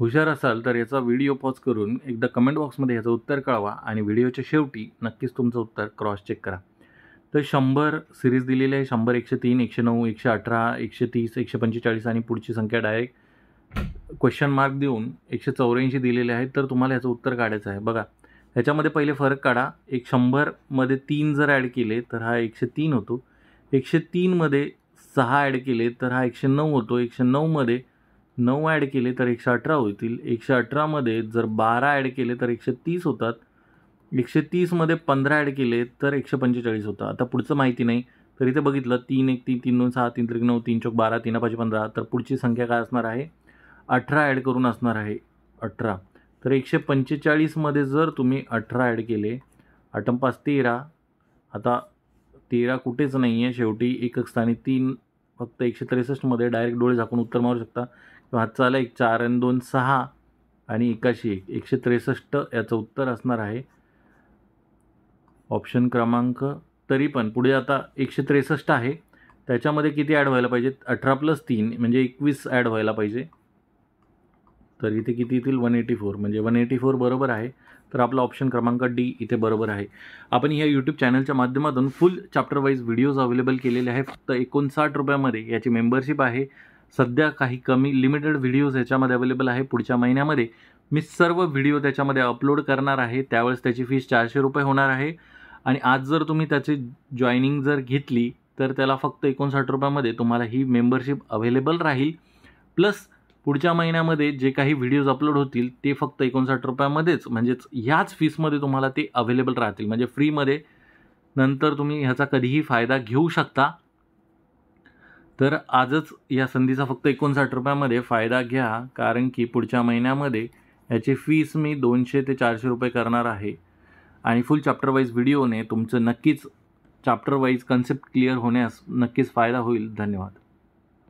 हुशार असाल तर याचा व्हिडिओ पॉज करून एकदा कमेंट बॉक्समध्ये याचं उत्तर कळवा आणि व्हिडिओच्या शेवटी नक्कीच तुमचं उत्तर क्रॉस चेक करा तर शंभर सिरीज दिलेली आहे शंभर एकशे तीन एकशे नऊ एकशे अठरा एकशे तीस एकशे पंचेचाळीस आणि पुढची संख्या डायरेक्ट क्वेश्चन मार्क देऊन एकशे चौऱ्याऐंशी दिलेले आहेत तर तुम्हाला याचं उत्तर काढायचं आहे बघा ह्याच्यामध्ये पहिले फरक काढा एक शंभरमध्ये तीन जर ॲड केले तर हा एकशे तीन होतो एकशे तीनमध्ये सहा ॲड केले तर हा एकशे नऊ होतो एकशे नऊमध्ये नऊ ॲड केले तर एकशे अठरा होतील एकशे अठरामध्ये जर बारा ॲड केले तर एकशे तीस होतात एकशे तीसमध्ये पंधरा ॲड केले तर एकशे पंचेचाळीस होतं आता पुढचं माहिती नाही तर इथे बघितलं तीन एक तीन तीन दोन सहा तीन त्रिक नऊ तीन चौक बारा तीन पाचशे पंधरा तर पुढची संख्या काय असणार आहे अठरा ॲड करून असणार आहे अठरा तर एकशे पंचेचाळीसमध्ये जर तुम्ही अठरा ॲड केले आठम पाच तेरा आता तेरा कुठेच नाही आहे शेवटी एकक स्थानी तीन फक्त एकशे त्रेसष्टमध्ये डायरेक्ट डोळे झाकून उत्तर मारू शकता किंवा हातचा आला एक चार आणि दोन सहा आणि एकाशी एक एकशे त्रेसष्ट याचं उत्तर असणार आहे ऑप्शन क्रमांक तरी पण पुढे आता एकशे त्रेसष्ट आहे त्याच्यामध्ये किती ॲड व्हायला पाहिजेत अठरा प्लस तीन म्हणजे एकवीस ॲड व्हायला पाहिजे तर इथे किती येतील वन एटी फोर म्हणजे वन एटी फोर बरोबर आहे तर आपला ऑप्शन क्रमांक डी इथे बरोबर आहे आपण ह्या यूट्यूब चॅनलच्या माध्यमातून फुल चॅप्टरवाईज व्हिडिओज अवेलेबल केलेले आहे फक्त एकोणसाठ रुपयामध्ये याची मेंबरशिप आहे सध्या काही कमी लिमिटेड व्हिडिओज ह्याच्यामध्ये अवेलेबल आहे पुढच्या महिन्यामध्ये मी सर्व व्हिडिओ त्याच्यामध्ये अपलोड करणार आहे त्यावेळेस त्याची फीस चारशे रुपये होणार आहे आणि आज जर तुम्ही त्याची जॉईनिंग जर घेतली तर त्याला फक्त एकोणसाठ रुपयामध्ये तुम्हाला ही मेंबरशिप अवेलेबल राहील प्लस पुढच्या महिन्यामध्ये जे काही व्हिडिओज अपलोड होतील ते फक्त एकोणसाठ रुपयामध्येच म्हणजेच ह्याच फीसमध्ये तुम्हाला ते अवेलेबल राहतील म्हणजे फ्रीमध्ये नंतर तुम्ही ह्याचा कधीही फायदा घेऊ शकता तर आजच या संधीचा फक्त एकोणसाठ रुपयामध्ये फायदा घ्या कारण की पुढच्या महिन्यामध्ये याची फीस मी दोनशे ते चारशे रुपये करणार आहे आणि फुल चॅप्टर वाईज व्हिडिओने तुमचं नक्कीच चॅप्टर वाईज कन्सेप्ट क्लिअर होण्यास नक्कीच फायदा होईल धन्यवाद